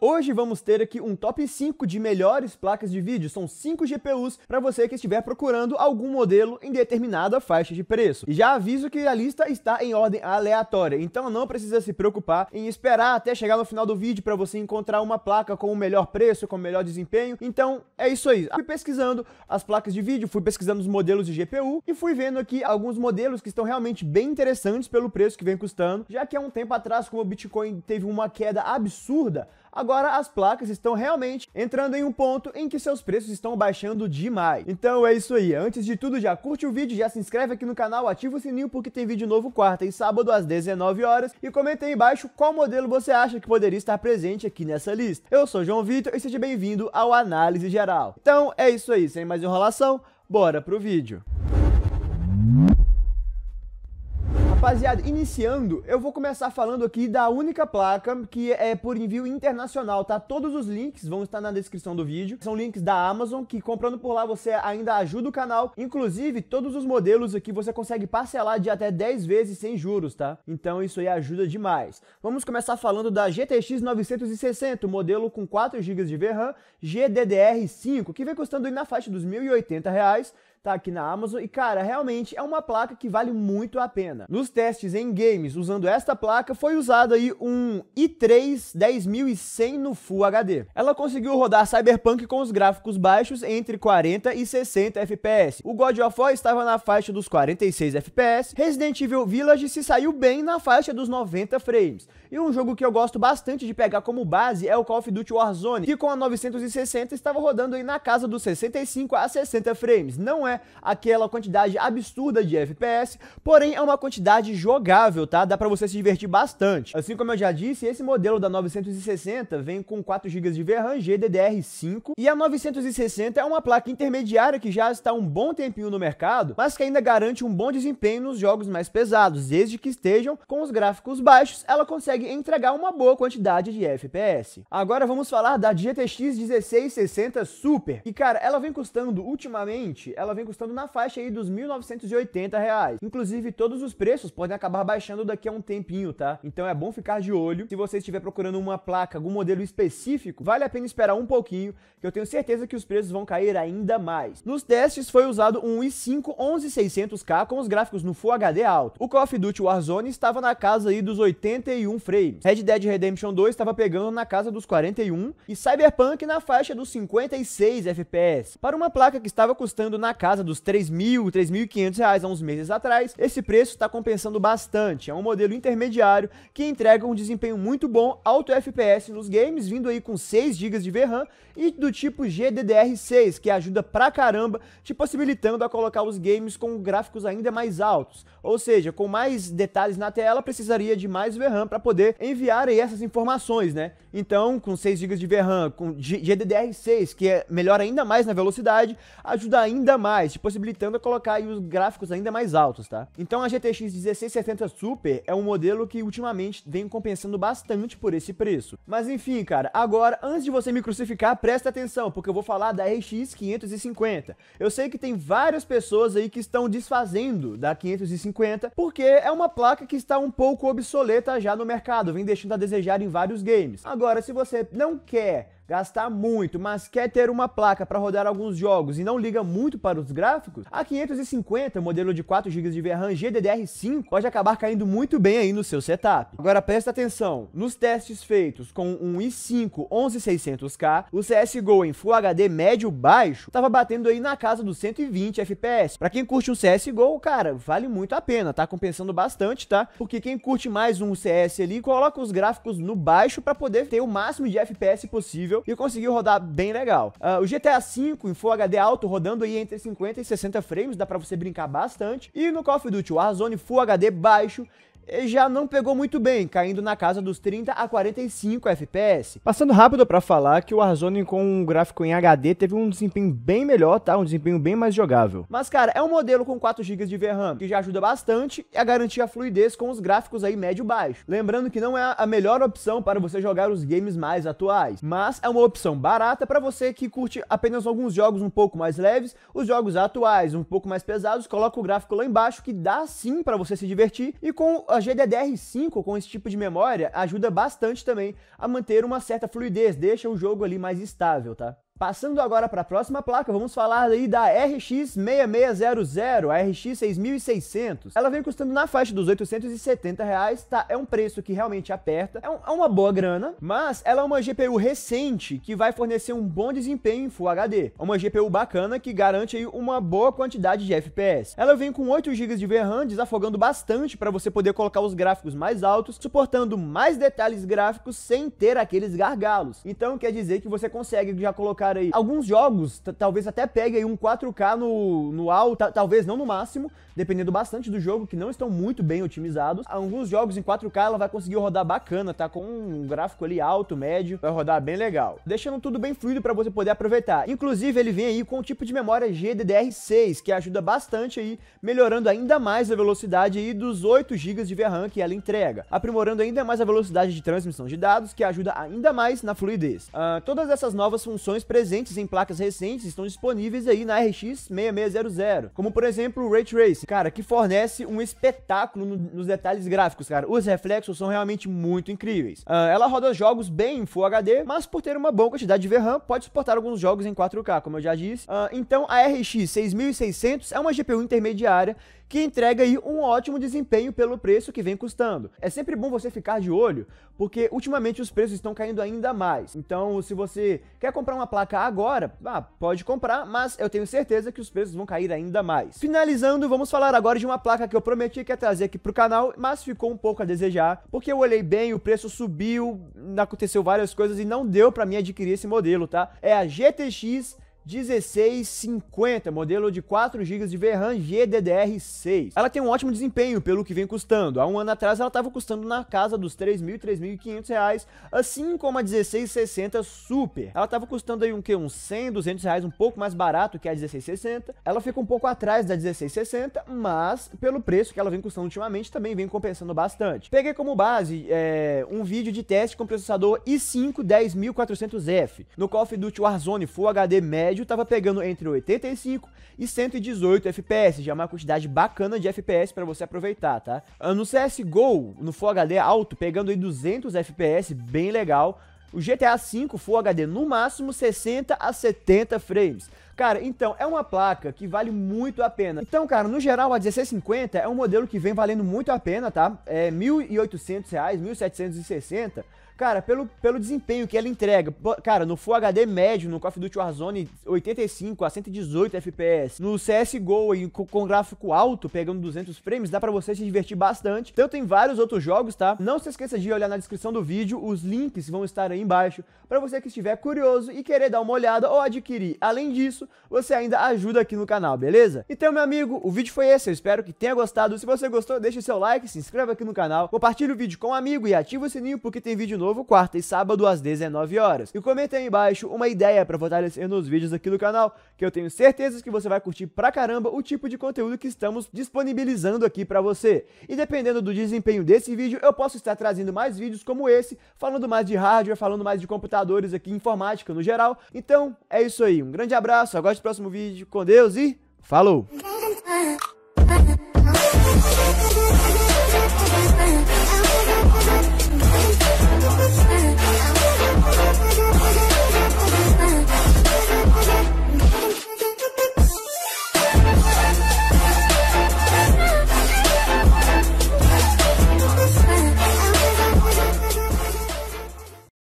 Hoje vamos ter aqui um top 5 de melhores placas de vídeo, são 5 GPUs para você que estiver procurando algum modelo em determinada faixa de preço. E já aviso que a lista está em ordem aleatória, então não precisa se preocupar em esperar até chegar no final do vídeo para você encontrar uma placa com o melhor preço, com o melhor desempenho. Então é isso aí. Fui pesquisando as placas de vídeo, fui pesquisando os modelos de GPU e fui vendo aqui alguns modelos que estão realmente bem interessantes pelo preço que vem custando, já que há um tempo atrás, como o Bitcoin teve uma queda absurda, Agora as placas estão realmente entrando em um ponto em que seus preços estão baixando demais. Então é isso aí. Antes de tudo, já curte o vídeo, já se inscreve aqui no canal, ativa o sininho porque tem vídeo novo quarta e sábado às 19 horas e comenta aí embaixo qual modelo você acha que poderia estar presente aqui nessa lista. Eu sou João Vitor e seja bem-vindo ao Análise Geral. Então é isso aí, sem mais enrolação, bora pro vídeo. rapaziada, iniciando, eu vou começar falando aqui da única placa que é por envio internacional, tá? Todos os links vão estar na descrição do vídeo. São links da Amazon, que comprando por lá você ainda ajuda o canal. Inclusive, todos os modelos aqui você consegue parcelar de até 10 vezes sem juros, tá? Então isso aí ajuda demais. Vamos começar falando da GTX 960, modelo com 4 GB de VRAM, GDDR5, que vem custando aí na faixa dos R$ 1.080. Reais, tá aqui na Amazon e cara, realmente é uma placa que vale muito a pena. Nos testes em games usando esta placa foi usado aí um i3 10100 no Full HD. Ela conseguiu rodar Cyberpunk com os gráficos baixos entre 40 e 60 FPS. O God of War estava na faixa dos 46 FPS, Resident Evil Village se saiu bem na faixa dos 90 frames. E um jogo que eu gosto bastante de pegar como base é o Call of Duty Warzone, que com a 960 estava rodando aí na casa dos 65 a 60 frames. Não é aquela quantidade absurda de FPS, porém é uma quantidade jogável, tá? Dá para você se divertir bastante. Assim como eu já disse, esse modelo da 960 vem com 4 GB de VRAM GDDR5 e a 960 é uma placa intermediária que já está um bom tempinho no mercado, mas que ainda garante um bom desempenho nos jogos mais pesados, desde que estejam com os gráficos baixos, ela consegue entregar uma boa quantidade de FPS. Agora vamos falar da GTX 1660 Super. E cara, ela vem custando ultimamente, ela vem custando na faixa aí dos R$ 1.980. Reais. Inclusive, todos os preços podem acabar baixando daqui a um tempinho, tá? Então é bom ficar de olho. Se você estiver procurando uma placa, algum modelo específico, vale a pena esperar um pouquinho, que eu tenho certeza que os preços vão cair ainda mais. Nos testes foi usado um i5 11600K com os gráficos no Full HD alto. O Call of Duty Warzone estava na casa aí dos 81 frames. Red Dead Redemption 2 estava pegando na casa dos 41 e Cyberpunk na faixa dos 56 FPS. Para uma placa que estava custando na casa casa dos 3.000, 3.500 reais há uns meses atrás, esse preço está compensando bastante. É um modelo intermediário que entrega um desempenho muito bom, alto FPS nos games, vindo aí com 6 GB de VRAM e do tipo GDDR6, que ajuda pra caramba, te possibilitando a colocar os games com gráficos ainda mais altos. Ou seja, com mais detalhes na tela, precisaria de mais VRAM para poder enviar aí essas informações, né? Então, com 6 GB de VRAM, com GDDR6, que é melhor ainda mais na velocidade, ajuda ainda mais te possibilitando a colocar aí os gráficos ainda mais altos, tá? Então a GTX 1670 Super é um modelo que ultimamente vem compensando bastante por esse preço. Mas enfim, cara, agora, antes de você me crucificar, presta atenção, porque eu vou falar da RX 550. Eu sei que tem várias pessoas aí que estão desfazendo da 550, porque é uma placa que está um pouco obsoleta já no mercado, vem deixando a desejar em vários games. Agora, se você não quer gastar muito, mas quer ter uma placa para rodar alguns jogos e não liga muito para os gráficos, a 550, modelo de 4 GB de VRAM GDDR5, pode acabar caindo muito bem aí no seu setup. Agora presta atenção, nos testes feitos com um i5 11600K, o CSGO em Full HD médio baixo estava batendo aí na casa dos 120 FPS. Para quem curte um CSGO, cara, vale muito a pena, tá compensando bastante, tá? Porque quem curte mais um CS ali, coloca os gráficos no baixo para poder ter o máximo de FPS possível e conseguiu rodar bem legal. Uh, o GTA V em Full HD alto, rodando aí entre 50 e 60 frames, dá para você brincar bastante. E no Call of Duty Warzone Full HD baixo, já não pegou muito bem, caindo na casa dos 30 a 45 FPS. Passando rápido para falar que o Warzone com um gráfico em HD teve um desempenho bem melhor, tá? Um desempenho bem mais jogável. Mas cara, é um modelo com 4 GB de VRAM, que já ajuda bastante a garantir a fluidez com os gráficos aí médio baixo. Lembrando que não é a melhor opção para você jogar os games mais atuais, mas é uma opção barata para você que curte apenas alguns jogos um pouco mais leves, os jogos atuais um pouco mais pesados, coloca o gráfico lá embaixo que dá sim para você se divertir e com ah, a GDDR5 com esse tipo de memória ajuda bastante também a manter uma certa fluidez, deixa o jogo ali mais estável, tá? Passando agora para a próxima placa, vamos falar aí da RX 6600, a RX 6600. Ela vem custando na faixa dos 870 reais, tá? É um preço que realmente aperta, é, um, é uma boa grana, mas ela é uma GPU recente que vai fornecer um bom desempenho em Full HD. É uma GPU bacana que garante aí uma boa quantidade de FPS. Ela vem com 8 GB de VRAM, desafogando bastante para você poder colocar os gráficos mais altos, suportando mais detalhes gráficos sem ter aqueles gargalos. Então quer dizer que você consegue já colocar cara aí. Alguns jogos, talvez até pegue aí um 4K no, no alto, talvez não no máximo, dependendo bastante do jogo, que não estão muito bem otimizados. Alguns jogos em 4K ela vai conseguir rodar bacana, tá? Com um gráfico ali alto, médio, vai rodar bem legal. Deixando tudo bem fluido para você poder aproveitar. Inclusive, ele vem aí com o tipo de memória GDDR6, que ajuda bastante aí, melhorando ainda mais a velocidade aí dos 8 GB de VRAM que ela entrega, aprimorando ainda mais a velocidade de transmissão de dados, que ajuda ainda mais na fluidez. Uh, todas essas novas funções presentes em placas recentes estão disponíveis aí na RX 6600, como por exemplo o Ray Tracing, cara, que fornece um espetáculo no, nos detalhes gráficos, cara. Os reflexos são realmente muito incríveis. Uh, ela roda jogos bem em Full HD, mas por ter uma boa quantidade de VRAM, pode suportar alguns jogos em 4K, como eu já disse. Uh, então a RX 6600 é uma GPU intermediária que entrega aí um ótimo desempenho pelo preço que vem custando. É sempre bom você ficar de olho, porque ultimamente os preços estão caindo ainda mais. Então, se você quer comprar uma placa agora, ah, pode comprar, mas eu tenho certeza que os preços vão cair ainda mais. Finalizando, vamos falar agora de uma placa que eu prometi que ia trazer aqui para o canal, mas ficou um pouco a desejar, porque eu olhei bem, o preço subiu, aconteceu várias coisas e não deu para mim adquirir esse modelo, tá? É a GTX 1650, modelo de 4 GB de VRAM GDDR6. Ela tem um ótimo desempenho pelo que vem custando. Há um ano atrás ela estava custando na casa dos 3.000, 3.500 reais, assim como a 1660 Super. Ela estava custando aí um que uns 100, 200 reais, um pouco mais barato que a 1660. Ela fica um pouco atrás da 1660, mas pelo preço que ela vem custando ultimamente também vem compensando bastante. Peguei como base é, um vídeo de teste com processador i5 10400F no Call of Duty Warzone Full HD médio médio estava pegando entre 85 e 118 FPS, já é uma quantidade bacana de FPS para você aproveitar, tá? Ah, no CSGO, no Full HD alto, pegando aí 200 FPS, bem legal. O GTA V Full HD no máximo 60 a 70 frames. Cara, então, é uma placa que vale muito a pena. Então, cara, no geral, a 1650 é um modelo que vem valendo muito a pena, tá? É R$ 1.800, R$ 1.760. Cara, pelo, pelo desempenho que ela entrega, cara, no Full HD médio, no Call of Duty Warzone, 85 a 118 FPS. No CSGO, com, com gráfico alto, pegando 200 frames, dá pra você se divertir bastante. Tanto em vários outros jogos, tá? Não se esqueça de olhar na descrição do vídeo, os links vão estar aí embaixo, pra você que estiver curioso e querer dar uma olhada ou adquirir. Além disso, você ainda ajuda aqui no canal, beleza? Então, meu amigo, o vídeo foi esse, eu espero que tenha gostado. Se você gostou, deixe o seu like, se inscreva aqui no canal, compartilhe o vídeo com um amigo e ativa o sininho porque tem vídeo novo quarta e sábado às 19 horas. E comenta aí embaixo uma ideia para fortalecer nos vídeos aqui do canal, que eu tenho certeza que você vai curtir pra caramba o tipo de conteúdo que estamos disponibilizando aqui para você. E dependendo do desempenho desse vídeo, eu posso estar trazendo mais vídeos como esse, falando mais de hardware, falando mais de computadores aqui, informática no geral. Então, é isso aí. Um grande abraço, até Aguarde o próximo vídeo. Com Deus e falou!